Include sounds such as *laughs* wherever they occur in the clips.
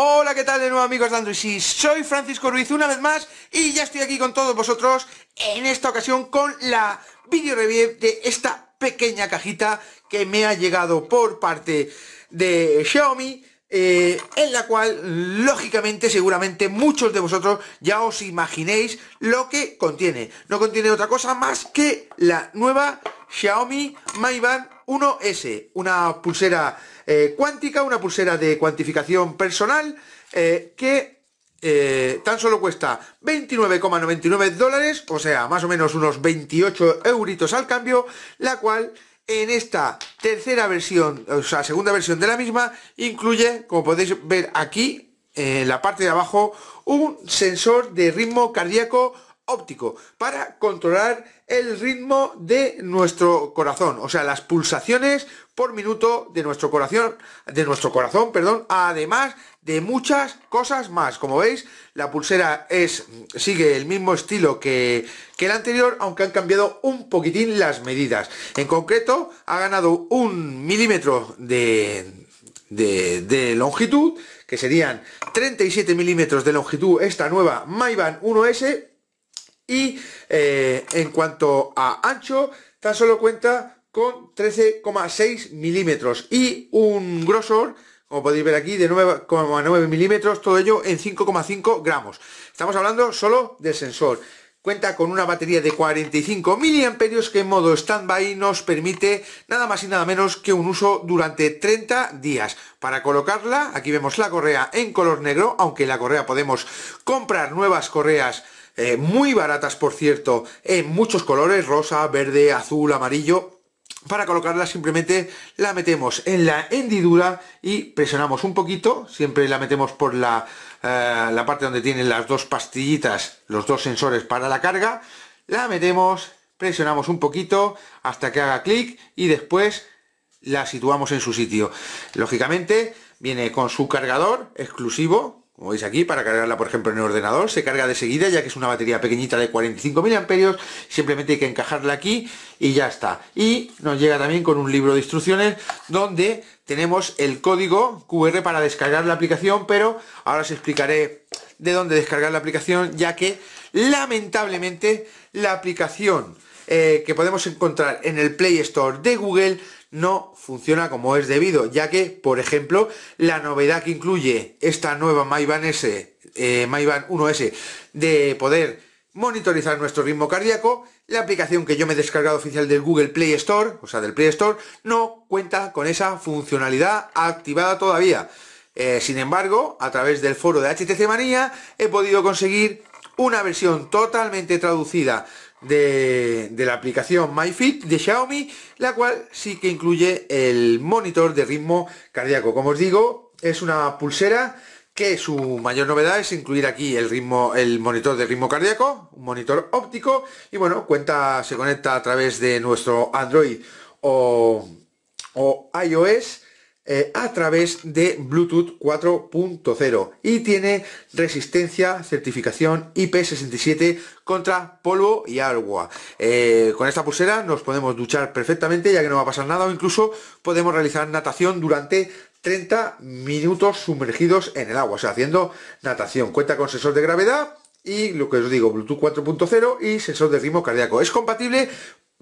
Hola, ¿qué tal de nuevo amigos de Android? soy Francisco Ruiz una vez más y ya estoy aquí con todos vosotros en esta ocasión con la video review de esta pequeña cajita que me ha llegado por parte de Xiaomi eh, en la cual, lógicamente, seguramente muchos de vosotros ya os imaginéis lo que contiene. No contiene otra cosa más que la nueva Xiaomi Mi Band 1S, una pulsera eh, cuántica, una pulsera de cuantificación personal eh, que tan solo cuesta 29,99 dólares, o sea, más o menos unos 28 euritos al cambio, la cual en esta tercera versión, o sea, segunda versión de la misma, incluye, como podéis ver aquí, en la parte de abajo, un sensor de ritmo cardíaco óptico para controlar el ritmo de nuestro corazón, o sea, las pulsaciones por minuto de nuestro corazón, de nuestro corazón, perdón. Además, de muchas cosas más. Como veis, la pulsera es sigue el mismo estilo que, que el anterior, aunque han cambiado un poquitín las medidas. En concreto, ha ganado un milímetro de, de, longitud, que serían 37 milímetros de longitud esta nueva Maiban 1S. Y eh, en cuanto a ancho, tan solo cuenta con 13,6 milímetros y un grosor como podéis ver aquí, de 9,9 milímetros, todo ello en 5,5 gramos. Estamos hablando solo del sensor. Cuenta con una batería de 45 miliamperios que en modo stand-by nos permite nada más y nada menos que un uso durante 30 días. Para colocarla, aquí vemos la correa en color negro, aunque la correa podemos comprar nuevas correas eh, muy baratas por cierto, en muchos colores, rosa, verde, azul, amarillo, para colocarla simplemente la metemos en la hendidura y presionamos un poquito, siempre la metemos por eh, la, parte donde tienen las dos pastillitas, los dos sensores para la carga, la metemos, presionamos un poquito hasta que haga clic y después la situamos en su sitio. Lógicamente viene con su cargador exclusivo, como veis aquí, para cargarla por ejemplo en el ordenador, se carga de seguida ya que es una batería pequeñita de 45 mil amperios, simplemente hay que encajarla aquí y ya está. Y nos llega también con un libro de instrucciones donde tenemos el código QR para descargar la aplicación, pero ahora os explicaré de dónde descargar la aplicación ya que lamentablemente la aplicación eh, que podemos encontrar en el Play Store de Google no funciona como es debido, ya que, por ejemplo, la novedad que incluye esta nueva MyBand S, eh, 1S, de poder monitorizar nuestro ritmo cardíaco, la aplicación que yo me he descargado oficial del Google Play Store, o sea, del Play Store, no cuenta con esa funcionalidad activada todavía. Eh, sin embargo, a través del foro de HTC Manía he podido conseguir una versión totalmente traducida de, la aplicación MyFit de Xiaomi, la cual sí que incluye el monitor de ritmo cardíaco. Como os digo, es una pulsera que su mayor novedad es incluir aquí el ritmo, el monitor de ritmo cardíaco, un monitor óptico, y bueno, cuenta, se conecta a través de nuestro Android o, o iOS eh, a través de Bluetooth 4.0 y tiene resistencia, certificación IP67 contra polvo y agua. Eh, con esta pulsera nos podemos duchar perfectamente ya que no va a pasar nada o incluso podemos realizar natación durante 30 minutos sumergidos en el agua, o sea, haciendo natación. Cuenta con sensor de gravedad y lo que os digo, Bluetooth 4.0 y sensor de ritmo cardíaco. Es compatible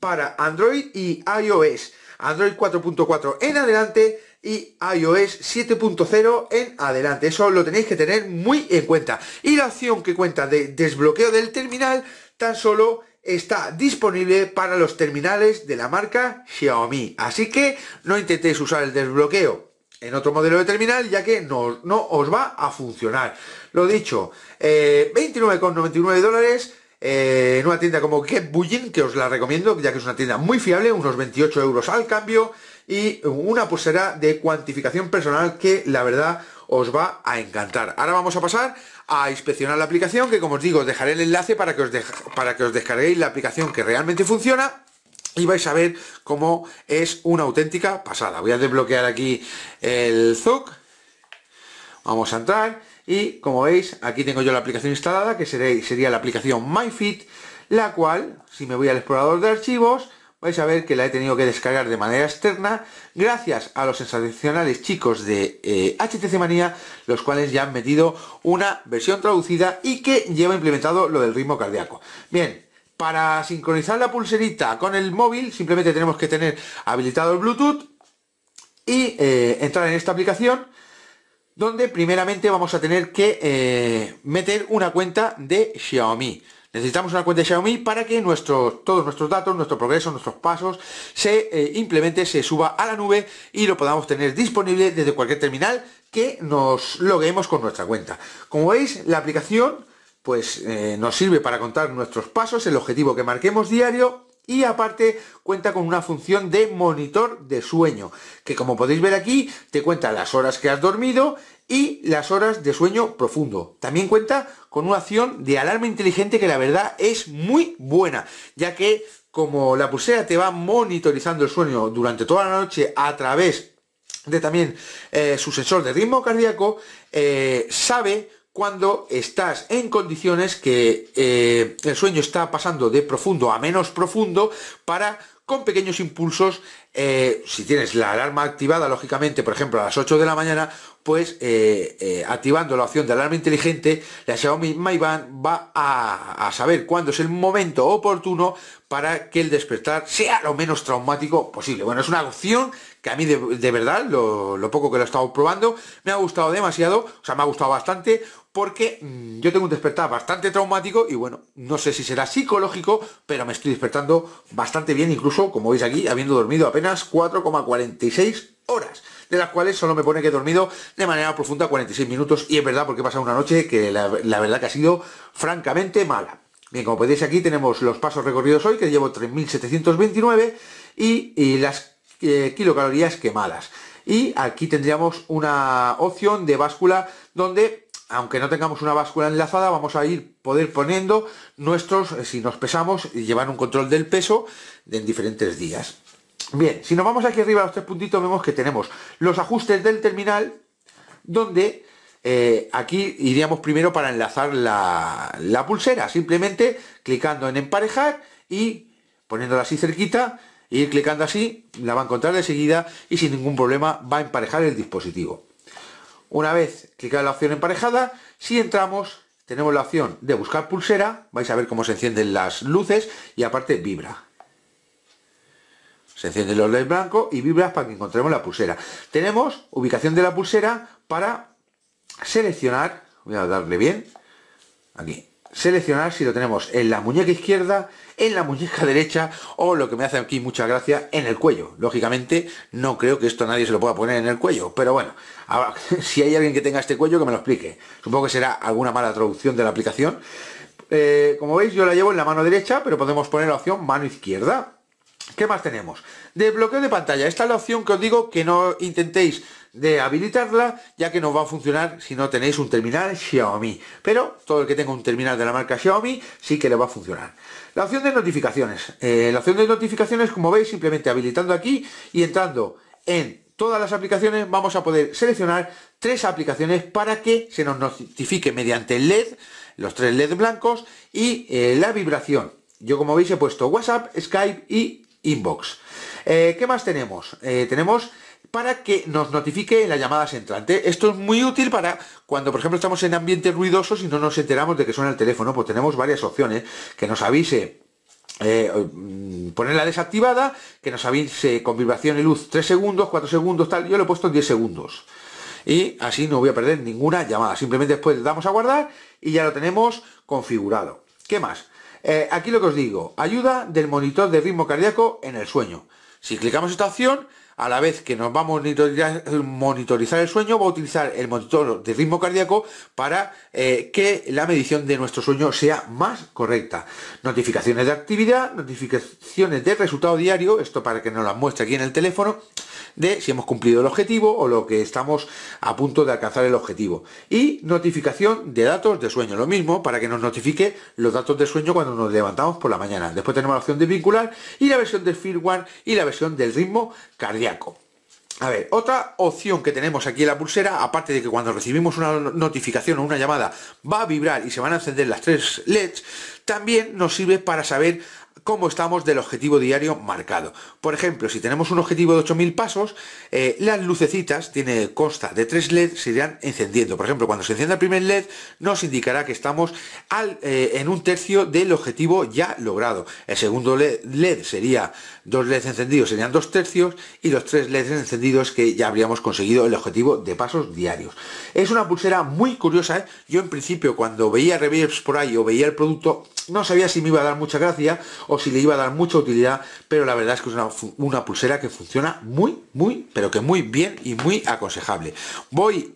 para Android y iOS. Android 4.4 en adelante y iOS 7.0 en adelante. Eso lo tenéis que tener muy en cuenta. Y la opción que cuenta de desbloqueo del terminal tan solo está disponible para los terminales de la marca Xiaomi. Así que no intentéis usar el desbloqueo en otro modelo de terminal ya que no, os va a funcionar. Lo dicho, 29,99 eh, dólares. Eh, en una tienda como que que os la recomiendo, ya que es una tienda muy fiable, unos 28 euros al cambio, y una pulsera pues de cuantificación personal que la verdad os va a encantar. Ahora vamos a pasar a inspeccionar la aplicación, que como os digo, os dejaré el enlace para que os, para que os descarguéis la aplicación que realmente funciona y vais a ver cómo es una auténtica pasada. Voy a desbloquear aquí el Zook. Vamos a entrar y como veis, aquí tengo yo la aplicación instalada, que sería, sería la aplicación MyFit, la cual, si me voy al explorador de archivos, vais a ver que la he tenido que descargar de manera externa gracias a los sensacionales chicos de HTC eh, Manía, los cuales ya han metido una versión traducida y que lleva implementado lo del ritmo cardíaco. Bien, para sincronizar la pulserita con el móvil simplemente tenemos que tener habilitado el Bluetooth y eh, entrar en esta aplicación donde primeramente vamos a tener que eh, meter una cuenta de Xiaomi. Necesitamos una cuenta de Xiaomi para que nuestros, todos nuestros datos, nuestro progreso, nuestros pasos, se eh, implemente, se suba a la nube y lo podamos tener disponible desde cualquier terminal que nos loguemos con nuestra cuenta. Como veis, la aplicación pues eh, nos sirve para contar nuestros pasos, el objetivo que marquemos diario y aparte cuenta con una función de monitor de sueño, que como podéis ver aquí, te cuenta las horas que has dormido y las horas de sueño profundo. También cuenta con una acción de alarma inteligente que la verdad es muy buena, ya que como la pulsera te va monitorizando el sueño durante toda la noche a través de también eh, su sensor de ritmo cardíaco, eh, sabe cuando estás en condiciones que eh, el sueño está pasando de profundo a menos profundo para con pequeños impulsos eh, si tienes la alarma activada, lógicamente, por ejemplo, a las 8 de la mañana, pues eh, eh, activando la opción de alarma inteligente, la Xiaomi Mi Band va a, saber cuándo es el momento oportuno para que el despertar sea lo menos traumático posible. Bueno, es una opción que a mí de, verdad, lo, poco que lo he estado probando, me ha gustado demasiado, o sea, me ha gustado bastante, porque mm, yo tengo un despertar bastante traumático y bueno, no sé si será psicológico, pero me estoy despertando bastante bien, incluso, como veis aquí, habiendo dormido apenas 4,46 horas de las cuales solo me pone que he dormido de manera profunda 46 minutos y es verdad porque he pasado una noche que la, verdad que ha sido francamente mala. Bien, como podéis aquí tenemos los pasos recorridos hoy, que llevo 3.729 y, las eh, kilocalorías quemadas. Y aquí tendríamos una opción de báscula donde aunque no tengamos una báscula enlazada, vamos a ir poder poniendo nuestros, eh, si nos pesamos, y llevar un control del peso en diferentes días. Bien, si nos vamos aquí arriba a los tres puntitos, vemos que tenemos los ajustes del terminal, donde eh, aquí iríamos primero para enlazar la, pulsera, simplemente clicando en emparejar y poniéndola así cerquita, y ir clicando así, la va a encontrar de seguida y sin ningún problema va a emparejar el dispositivo. Una vez clicada la opción emparejada, si entramos, tenemos la opción de buscar pulsera, vais a ver cómo se encienden las luces y aparte vibra. Se encienden los LEDs blancos y vibra para que encontremos la pulsera. Tenemos ubicación de la pulsera para seleccionar, voy a darle bien, aquí, seleccionar si lo tenemos en la muñeca izquierda, en la muñeca derecha o lo que me hace aquí mucha gracia, en el cuello. Lógicamente no creo que esto nadie se lo pueda poner en el cuello, pero bueno, *laughs* si hay alguien que tenga este cuello que me lo explique. Supongo que será alguna mala traducción de la aplicación. Eh, como veis yo la llevo en la mano derecha, pero podemos poner la opción mano izquierda ¿Qué más tenemos? Desbloqueo de pantalla. Esta es la opción que os digo que no intentéis de habilitarla, ya que no va a funcionar si no tenéis un terminal Xiaomi. Pero todo el que tenga un terminal de la marca Xiaomi sí que le va a funcionar. La opción de notificaciones. Eh, la opción de notificaciones, como veis, simplemente habilitando aquí y entrando en todas las aplicaciones, vamos a poder seleccionar tres aplicaciones para que se nos notifique mediante el LED, los tres LED blancos y eh, la vibración. Yo como veis he puesto WhatsApp, Skype y inbox. Eh, ¿Qué más tenemos? Eh, tenemos para que nos notifique las llamadas entrante. Esto es muy útil para cuando, por ejemplo, estamos en ambientes ruidosos y no nos enteramos de que suena el teléfono, pues tenemos varias opciones. Que nos avise eh, mm, ponerla desactivada, que nos avise con vibración y luz 3 segundos, 4 segundos, tal, yo lo he puesto en 10 segundos. Y así no voy a perder ninguna llamada. Simplemente después le damos a guardar y ya lo tenemos configurado. ¿Qué más? Eh, aquí lo que os digo, ayuda del monitor de ritmo cardíaco en el sueño. Si clicamos esta opción, a la vez que nos va a monitorizar, el sueño, va a utilizar el monitor de ritmo cardíaco para eh, que la medición de nuestro sueño sea más correcta. Notificaciones de actividad, notificaciones de resultado diario, esto para que nos las muestre aquí en el teléfono, de si hemos cumplido el objetivo o lo que estamos a punto de alcanzar el objetivo. Y notificación de datos de sueño, lo mismo para que nos notifique los datos de sueño cuando nos levantamos por la mañana. Después tenemos la opción de vincular y la versión del firmware y la versión del ritmo cardíaco. A ver, otra opción que tenemos aquí en la pulsera, aparte de que cuando recibimos una notificación o una llamada va a vibrar y se van a encender las tres LEDs, también nos sirve para saber cómo estamos del objetivo diario marcado. Por ejemplo, si tenemos un objetivo de 8.000 pasos, eh, las lucecitas, tiene consta de 3 LED, se irán encendiendo. Por ejemplo, cuando se encienda el primer LED, nos indicará que estamos eh, en un tercio del objetivo ya logrado. El segundo LED, sería, dos LEDs encendidos serían dos tercios, y los tres LEDs encendidos que ya habríamos conseguido el objetivo de pasos diarios. Es una pulsera muy curiosa, ¿eh? yo en principio cuando veía reviews por ahí o veía el producto, no sabía si me iba a dar mucha gracia o si le iba a dar mucha utilidad, pero la verdad es que es una, pulsera que funciona muy, muy, pero que muy bien y muy aconsejable. Voy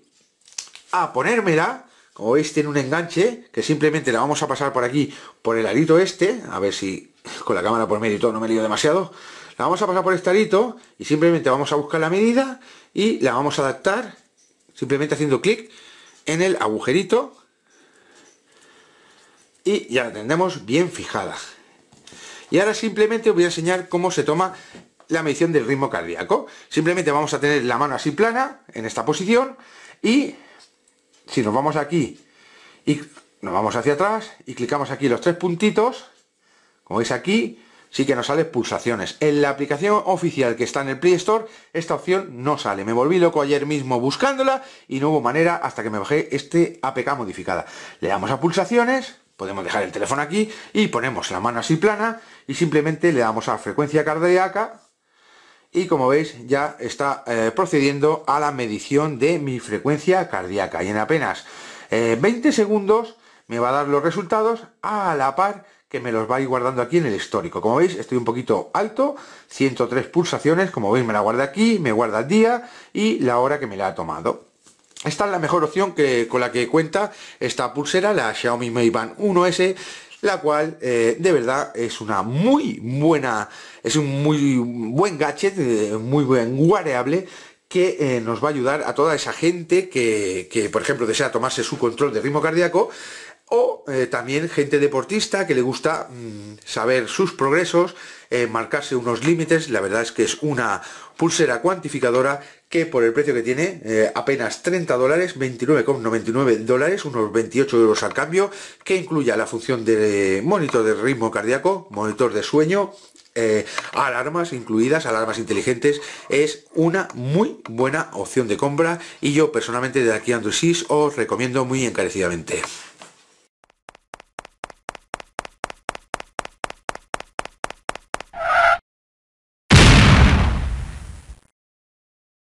a ponérmela, como veis tiene un enganche, que simplemente la vamos a pasar por aquí, por el arito este, a ver si con la cámara por medio y todo no me lío demasiado. La vamos a pasar por este arito y simplemente vamos a buscar la medida y la vamos a adaptar, simplemente haciendo clic en el agujerito y ya la tendremos bien fijada. Y ahora simplemente os voy a enseñar cómo se toma la medición del ritmo cardíaco. Simplemente vamos a tener la mano así plana, en esta posición, y si nos vamos aquí y nos vamos hacia atrás y clicamos aquí los tres puntitos, como veis aquí, sí que nos sale pulsaciones. En la aplicación oficial que está en el Play Store, esta opción no sale. Me volví loco ayer mismo buscándola y no hubo manera hasta que me bajé este APK modificada. Le damos a pulsaciones Podemos dejar el teléfono aquí y ponemos la mano así plana y simplemente le damos a frecuencia cardíaca y como veis ya está eh, procediendo a la medición de mi frecuencia cardíaca y en apenas 20 eh, segundos me va a dar los resultados a la par que me los va a ir guardando aquí en el histórico. Como veis, estoy un poquito alto, 103 pulsaciones, como veis me la guarda aquí, me guarda el día y la hora que me la ha tomado. Esta es la mejor opción que, con la que cuenta esta pulsera, la Xiaomi Mi 1S, la cual eh, de verdad es una muy buena, es un muy buen gadget, eh, muy buen wearable que eh, nos va a ayudar a toda esa gente que, por ejemplo, desea tomarse su control de ritmo cardíaco o también gente deportista que le gusta mm, saber sus progresos, marcarse unos límites. La verdad es que es una pulsera cuantificadora que por el precio que tiene, eh, apenas 30 dólares, 29,99 dólares, unos 28 euros al cambio, que incluya la función de monitor de ritmo cardíaco, monitor de sueño, eh, alarmas incluidas, alarmas inteligentes, es una muy buena opción de compra y yo personalmente de aquí a os recomiendo muy encarecidamente.